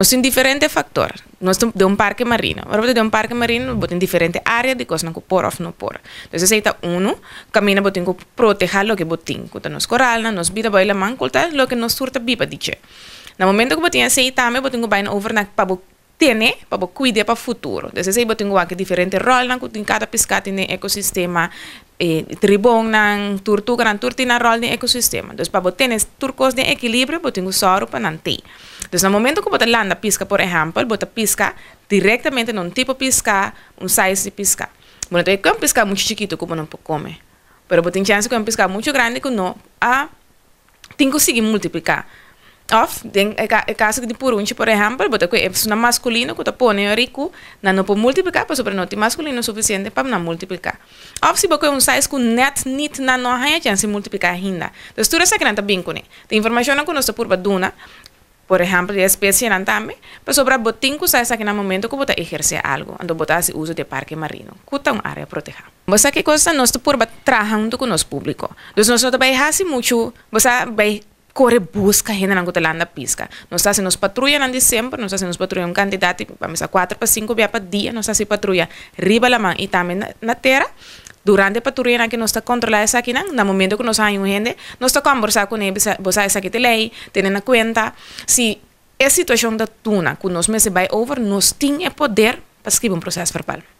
Questo è un differente fattore. Non è di un parco marino. Proprio di un parco marino, è in differente area di cosa non può o non può. Quindi, se è uno, cammina per proteggere lo che bottin. Quindi, non scorralna, non sbita poi la mancolta, lo che non surta bipa dice. Nel momento che bottin sei tame, bottin go bain tiene para cuidar para o futuro. Então, se você boh, anche diferente rol in cada pescado no ecossistema, eh, tribong ng turtuga ng turti na rol ng ekosistema. Dos pabo tenes turcos de equilibrio, botin usoro pananti. Dos na momento ko bota landa pisca, por example, bota pisca in un tipo pisca, un size de pisca. Bueno, boh, tem que um pisca muito chiquito como não pode comer. Pero botin chance que um pisca muito grande que no. ah, tem que conseguir multiplicar. Of, den caso de Purunchi, por ejemplo, es una masculino que te pone rico, no puede multiplicar, pues, pero sobre noti masculino suficiente para no multiplicar. Of, si es un size que net nit na no hay chance de multiplicar hinda. Entonces, tú que gran bien con La información que nos purba duna, por ejemplo, de especie también, pero sobre botín que sabes que en el momento que bota ejerce algo, cuando botas el uso de parque marino, cuta un área protegida. Vos que cosa nos purba trabaja junto con público. Entonces, nosotros trabajamos mucho, vos sabés, corre, busca gente la la pisca. no está se nos patrullan en diciembre no está nos patrullan un candidato, vamos a 4 para 5 días para día, nos está si patrulla la mano y también en la tierra. Durante la que no está controlada aquí en el momento que nos hay un gente, no está conversando con ellos, vos sabes, aquí de ley tienen en cuenta. Si es situación de tuna, con unos meses va over, nos tiene poder para escribir un proceso verbal.